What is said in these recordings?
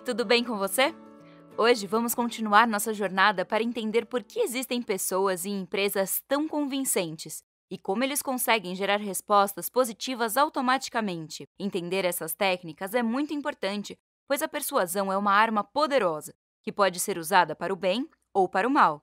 tudo bem com você? Hoje vamos continuar nossa jornada para entender por que existem pessoas e empresas tão convincentes e como eles conseguem gerar respostas positivas automaticamente. Entender essas técnicas é muito importante, pois a persuasão é uma arma poderosa que pode ser usada para o bem ou para o mal.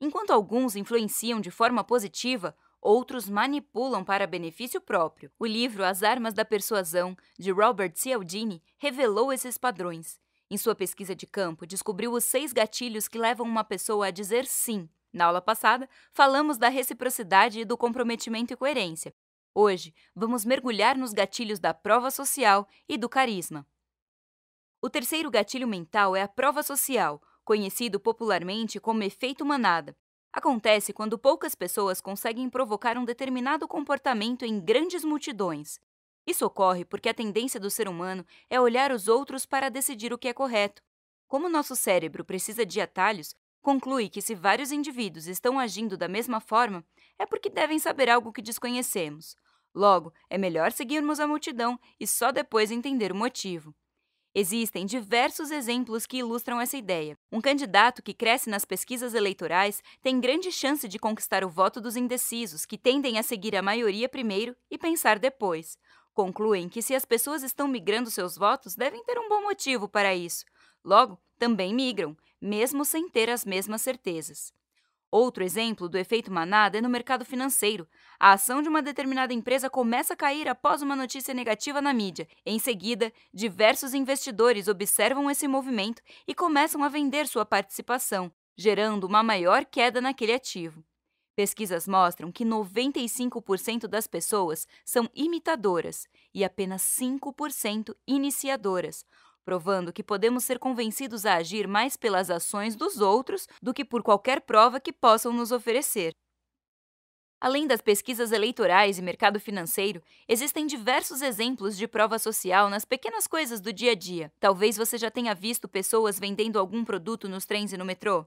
Enquanto alguns influenciam de forma positiva, outros manipulam para benefício próprio. O livro As Armas da Persuasão, de Robert Cialdini, revelou esses padrões em sua pesquisa de campo, descobriu os seis gatilhos que levam uma pessoa a dizer sim. Na aula passada, falamos da reciprocidade e do comprometimento e coerência. Hoje, vamos mergulhar nos gatilhos da prova social e do carisma. O terceiro gatilho mental é a prova social, conhecido popularmente como efeito manada. Acontece quando poucas pessoas conseguem provocar um determinado comportamento em grandes multidões. Isso ocorre porque a tendência do ser humano é olhar os outros para decidir o que é correto. Como nosso cérebro precisa de atalhos, conclui que se vários indivíduos estão agindo da mesma forma, é porque devem saber algo que desconhecemos. Logo, é melhor seguirmos a multidão e só depois entender o motivo. Existem diversos exemplos que ilustram essa ideia. Um candidato que cresce nas pesquisas eleitorais tem grande chance de conquistar o voto dos indecisos, que tendem a seguir a maioria primeiro e pensar depois. Concluem que se as pessoas estão migrando seus votos, devem ter um bom motivo para isso. Logo, também migram, mesmo sem ter as mesmas certezas. Outro exemplo do efeito manada é no mercado financeiro. A ação de uma determinada empresa começa a cair após uma notícia negativa na mídia. Em seguida, diversos investidores observam esse movimento e começam a vender sua participação, gerando uma maior queda naquele ativo. Pesquisas mostram que 95% das pessoas são imitadoras e apenas 5% iniciadoras, provando que podemos ser convencidos a agir mais pelas ações dos outros do que por qualquer prova que possam nos oferecer. Além das pesquisas eleitorais e mercado financeiro, existem diversos exemplos de prova social nas pequenas coisas do dia a dia. Talvez você já tenha visto pessoas vendendo algum produto nos trens e no metrô.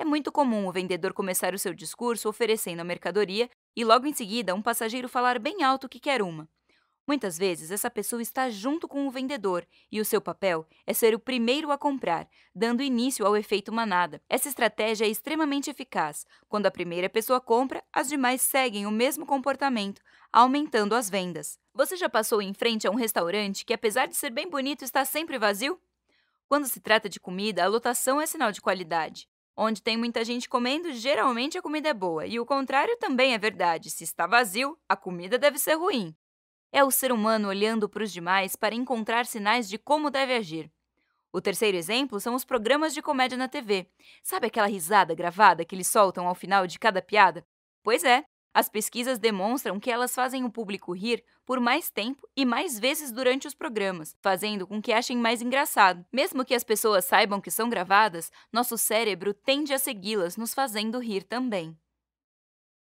É muito comum o vendedor começar o seu discurso oferecendo a mercadoria e logo em seguida um passageiro falar bem alto que quer uma. Muitas vezes essa pessoa está junto com o vendedor e o seu papel é ser o primeiro a comprar, dando início ao efeito manada. Essa estratégia é extremamente eficaz. Quando a primeira pessoa compra, as demais seguem o mesmo comportamento, aumentando as vendas. Você já passou em frente a um restaurante que, apesar de ser bem bonito, está sempre vazio? Quando se trata de comida, a lotação é sinal de qualidade. Onde tem muita gente comendo, geralmente a comida é boa, e o contrário também é verdade: se está vazio, a comida deve ser ruim. É o ser humano olhando para os demais para encontrar sinais de como deve agir. O terceiro exemplo são os programas de comédia na TV. Sabe aquela risada gravada que eles soltam ao final de cada piada? Pois é, as pesquisas demonstram que elas fazem o público rir por mais tempo e mais vezes durante os programas, fazendo com que achem mais engraçado. Mesmo que as pessoas saibam que são gravadas, nosso cérebro tende a segui-las, nos fazendo rir também.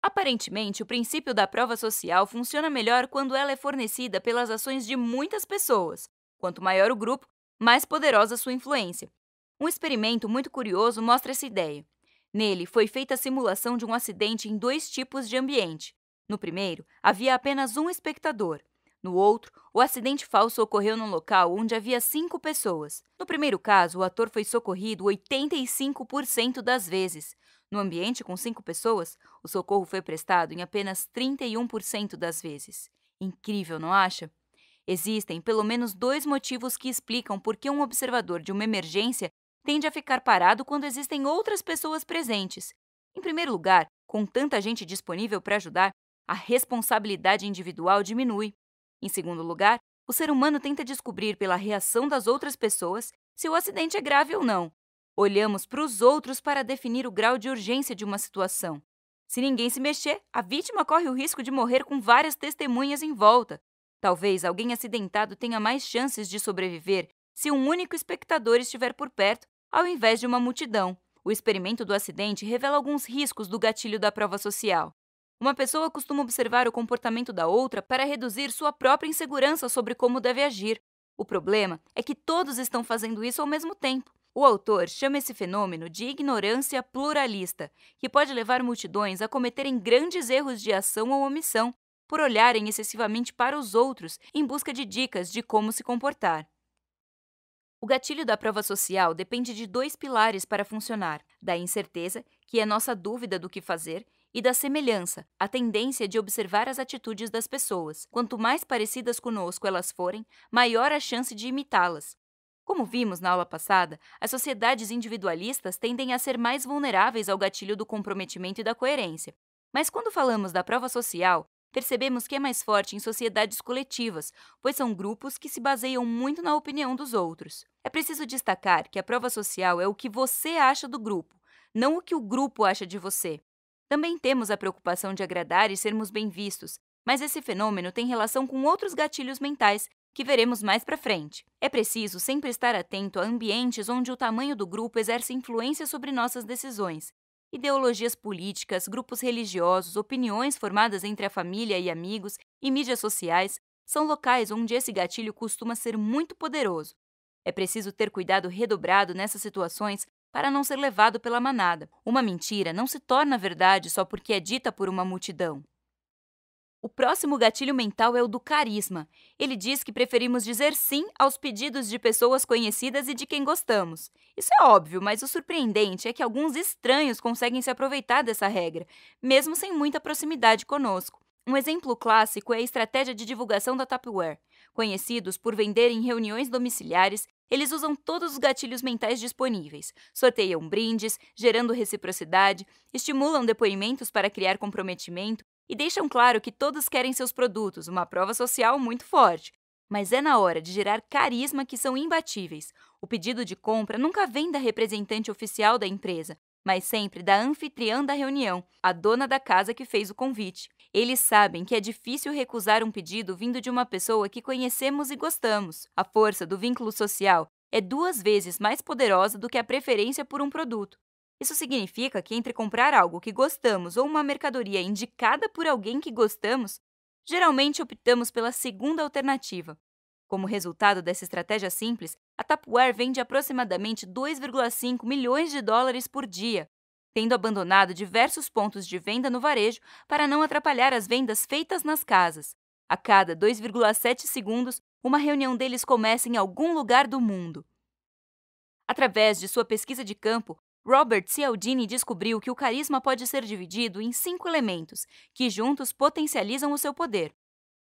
Aparentemente, o princípio da prova social funciona melhor quando ela é fornecida pelas ações de muitas pessoas. Quanto maior o grupo, mais poderosa sua influência. Um experimento muito curioso mostra essa ideia. Nele foi feita a simulação de um acidente em dois tipos de ambiente. No primeiro, havia apenas um espectador. No outro, o acidente falso ocorreu num local onde havia cinco pessoas. No primeiro caso, o ator foi socorrido 85% das vezes. No ambiente com cinco pessoas, o socorro foi prestado em apenas 31% das vezes. Incrível, não acha? Existem pelo menos dois motivos que explicam por que um observador de uma emergência tende a ficar parado quando existem outras pessoas presentes. Em primeiro lugar, com tanta gente disponível para ajudar, a responsabilidade individual diminui. Em segundo lugar, o ser humano tenta descobrir pela reação das outras pessoas se o acidente é grave ou não. Olhamos para os outros para definir o grau de urgência de uma situação. Se ninguém se mexer, a vítima corre o risco de morrer com várias testemunhas em volta. Talvez alguém acidentado tenha mais chances de sobreviver se um único espectador estiver por perto, ao invés de uma multidão. O experimento do acidente revela alguns riscos do gatilho da prova social. Uma pessoa costuma observar o comportamento da outra para reduzir sua própria insegurança sobre como deve agir. O problema é que todos estão fazendo isso ao mesmo tempo. O autor chama esse fenômeno de ignorância pluralista, que pode levar multidões a cometerem grandes erros de ação ou omissão por olharem excessivamente para os outros em busca de dicas de como se comportar. O gatilho da prova social depende de dois pilares para funcionar: da incerteza, que é nossa dúvida do que fazer, e da semelhança, a tendência de observar as atitudes das pessoas. Quanto mais parecidas conosco elas forem, maior a chance de imitá-las. Como vimos na aula passada, as sociedades individualistas tendem a ser mais vulneráveis ao gatilho do comprometimento e da coerência. Mas quando falamos da prova social, percebemos que é mais forte em sociedades coletivas, pois são grupos que se baseiam muito na opinião dos outros. É preciso destacar que a prova social é o que você acha do grupo, não o que o grupo acha de você. Também temos a preocupação de agradar e sermos bem vistos, mas esse fenômeno tem relação com outros gatilhos mentais que veremos mais para frente. É preciso sempre estar atento a ambientes onde o tamanho do grupo exerce influência sobre nossas decisões, Ideologias políticas, grupos religiosos, opiniões formadas entre a família e amigos e mídias sociais são locais onde esse gatilho costuma ser muito poderoso. É preciso ter cuidado redobrado nessas situações para não ser levado pela manada. Uma mentira não se torna verdade só porque é dita por uma multidão. O próximo gatilho mental é o do carisma. Ele diz que preferimos dizer sim aos pedidos de pessoas conhecidas e de quem gostamos. Isso é óbvio, mas o surpreendente é que alguns estranhos conseguem se aproveitar dessa regra, mesmo sem muita proximidade conosco. Um exemplo clássico é a estratégia de divulgação da Tupperware. Conhecidos por venderem reuniões domiciliares, eles usam todos os gatilhos mentais disponíveis, sorteiam brindes, gerando reciprocidade, estimulam depoimentos para criar comprometimento e deixam claro que todos querem seus produtos, uma prova social muito forte. Mas é na hora de gerar carisma que são imbatíveis. O pedido de compra nunca vem da representante oficial da empresa, mas sempre da anfitriã da reunião, a dona da casa que fez o convite. Eles sabem que é difícil recusar um pedido vindo de uma pessoa que conhecemos e gostamos. A força do vínculo social é duas vezes mais poderosa do que a preferência por um produto. Isso significa que entre comprar algo que gostamos ou uma mercadoria indicada por alguém que gostamos, geralmente optamos pela segunda alternativa. Como resultado dessa estratégia simples, a Tupperware vende aproximadamente 2,5 milhões de dólares por dia, tendo abandonado diversos pontos de venda no varejo para não atrapalhar as vendas feitas nas casas. A cada 2,7 segundos, uma reunião deles começa em algum lugar do mundo. Através de sua pesquisa de campo, Robert Cialdini descobriu que o carisma pode ser dividido em cinco elementos, que juntos potencializam o seu poder.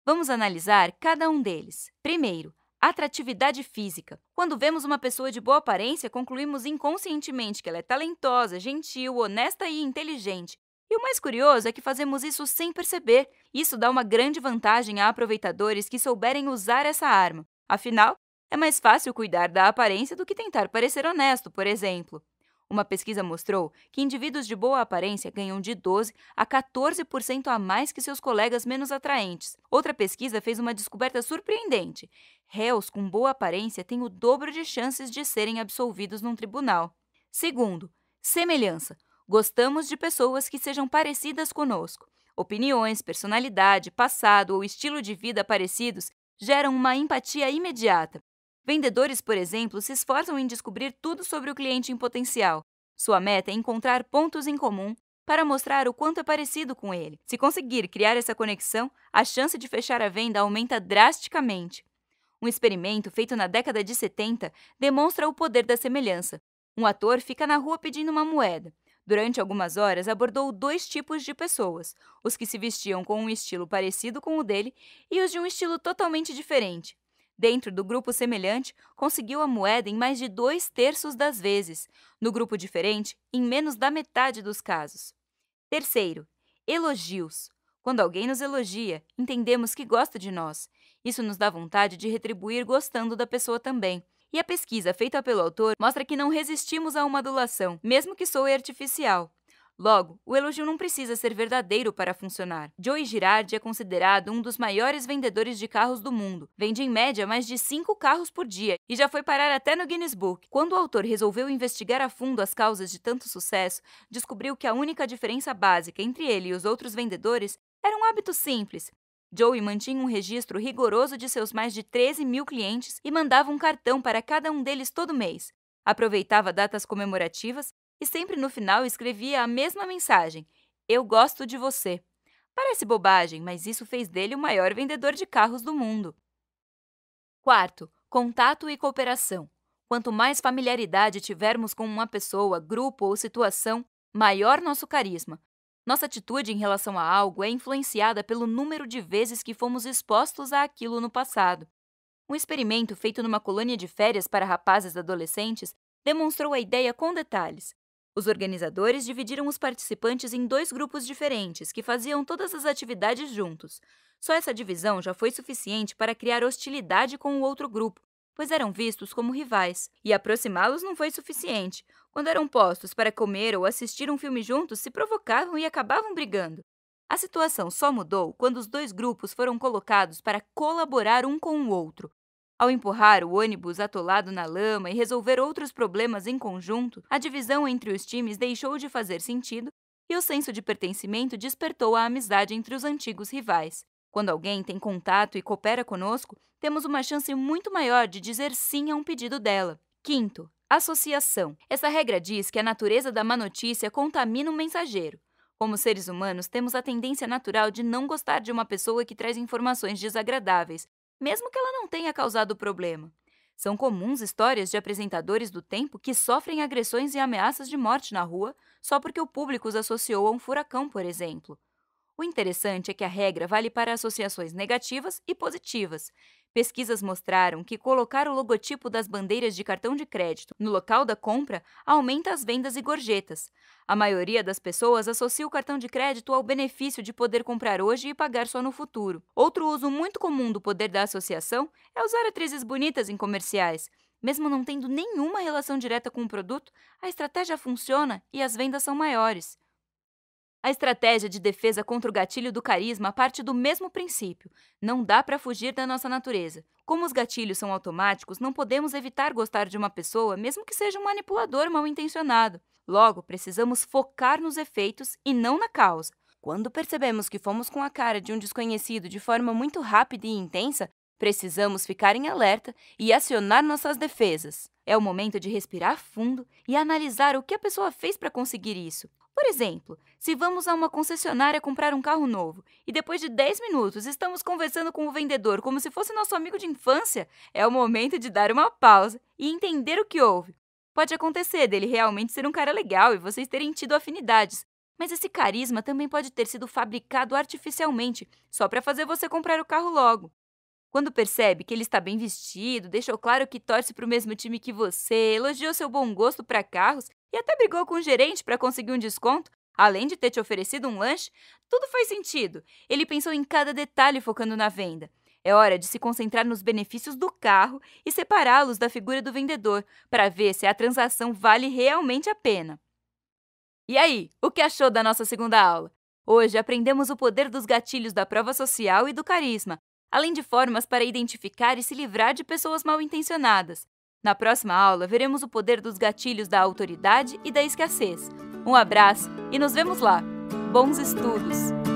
Vamos analisar cada um deles. Primeiro, atratividade física. Quando vemos uma pessoa de boa aparência, concluímos inconscientemente que ela é talentosa, gentil, honesta e inteligente. E o mais curioso é que fazemos isso sem perceber. Isso dá uma grande vantagem a aproveitadores que souberem usar essa arma. Afinal, é mais fácil cuidar da aparência do que tentar parecer honesto, por exemplo. Uma pesquisa mostrou que indivíduos de boa aparência ganham de 12 a 14% a mais que seus colegas menos atraentes. Outra pesquisa fez uma descoberta surpreendente: réus com boa aparência têm o dobro de chances de serem absolvidos num tribunal. Segundo, semelhança. Gostamos de pessoas que sejam parecidas conosco. Opiniões, personalidade, passado ou estilo de vida parecidos geram uma empatia imediata Vendedores, por exemplo, se esforçam em descobrir tudo sobre o cliente em potencial. Sua meta é encontrar pontos em comum para mostrar o quanto é parecido com ele. Se conseguir criar essa conexão, a chance de fechar a venda aumenta drasticamente. Um experimento feito na década de 70 demonstra o poder da semelhança. Um ator fica na rua pedindo uma moeda. Durante algumas horas, abordou dois tipos de pessoas: os que se vestiam com um estilo parecido com o dele e os de um estilo totalmente diferente. Dentro do grupo semelhante, conseguiu a moeda em mais de dois terços das vezes, no grupo diferente, em menos da metade dos casos. Terceiro, elogios. Quando alguém nos elogia, entendemos que gosta de nós. Isso nos dá vontade de retribuir gostando da pessoa também. E a pesquisa feita pelo autor mostra que não resistimos a uma adulação, mesmo que soe artificial. Logo, o elogio não precisa ser verdadeiro para funcionar. Joey Girardi é considerado um dos maiores vendedores de carros do mundo. Vende em média mais de cinco carros por dia e já foi parar até no Guinness Book. Quando o autor resolveu investigar a fundo as causas de tanto sucesso, descobriu que a única diferença básica entre ele e os outros vendedores era um hábito simples. Joey mantinha um registro rigoroso de seus mais de 13 mil clientes e mandava um cartão para cada um deles todo mês aproveitava datas comemorativas e sempre no final escrevia a mesma mensagem: Eu gosto de você. Parece bobagem, mas isso fez dele o maior vendedor de carros do mundo. Quarto, contato e cooperação. Quanto mais familiaridade tivermos com uma pessoa, grupo ou situação, maior nosso carisma. Nossa atitude em relação a algo é influenciada pelo número de vezes que fomos expostos a aquilo no passado. Um experimento feito numa colônia de férias para rapazes adolescentes demonstrou a ideia com detalhes. Os organizadores dividiram os participantes em dois grupos diferentes que faziam todas as atividades juntos. Só essa divisão já foi suficiente para criar hostilidade com o outro grupo, pois eram vistos como rivais. E aproximá-los não foi suficiente. Quando eram postos para comer ou assistir um filme juntos, se provocavam e acabavam brigando. A situação só mudou quando os dois grupos foram colocados para colaborar um com o outro. Ao empurrar o ônibus atolado na lama e resolver outros problemas em conjunto, a divisão entre os times deixou de fazer sentido e o senso de pertencimento despertou a amizade entre os antigos rivais. Quando alguém tem contato e coopera conosco, temos uma chance muito maior de dizer sim a um pedido dela. Quinto, associação. Essa regra diz que a natureza da má notícia contamina o um mensageiro. Como seres humanos, temos a tendência natural de não gostar de uma pessoa que traz informações desagradáveis, mesmo que ela não tenha causado problema. São comuns histórias de apresentadores do tempo que sofrem agressões e ameaças de morte na rua só porque o público os associou a um furacão, por exemplo. O interessante é que a regra vale para associações negativas e positivas. Pesquisas mostraram que colocar o logotipo das bandeiras de cartão de crédito no local da compra aumenta as vendas e gorjetas. A maioria das pessoas associa o cartão de crédito ao benefício de poder comprar hoje e pagar só no futuro. Outro uso muito comum do poder da associação é usar atrizes bonitas em comerciais. Mesmo não tendo nenhuma relação direta com o produto, a estratégia funciona e as vendas são maiores. A estratégia de defesa contra o gatilho do carisma parte do mesmo princípio. Não dá para fugir da nossa natureza. Como os gatilhos são automáticos, não podemos evitar gostar de uma pessoa, mesmo que seja um manipulador mal intencionado. Logo, precisamos focar nos efeitos e não na causa. Quando percebemos que fomos com a cara de um desconhecido de forma muito rápida e intensa, Precisamos ficar em alerta e acionar nossas defesas. É o momento de respirar fundo e analisar o que a pessoa fez para conseguir isso. Por exemplo, se vamos a uma concessionária comprar um carro novo e depois de 10 minutos estamos conversando com o vendedor como se fosse nosso amigo de infância, é o momento de dar uma pausa e entender o que houve. Pode acontecer dele realmente ser um cara legal e vocês terem tido afinidades, mas esse carisma também pode ter sido fabricado artificialmente só para fazer você comprar o carro logo. Quando percebe que ele está bem vestido, deixou claro que torce para o mesmo time que você, elogiou seu bom gosto para carros e até brigou com o gerente para conseguir um desconto, além de ter te oferecido um lanche, tudo faz sentido. Ele pensou em cada detalhe focando na venda. É hora de se concentrar nos benefícios do carro e separá-los da figura do vendedor para ver se a transação vale realmente a pena. E aí, o que achou da nossa segunda aula? Hoje aprendemos o poder dos gatilhos da prova social e do carisma, além de formas para identificar e se livrar de pessoas mal intencionadas. Na próxima aula, veremos o poder dos gatilhos da autoridade e da escassez. Um abraço e nos vemos lá! Bons estudos!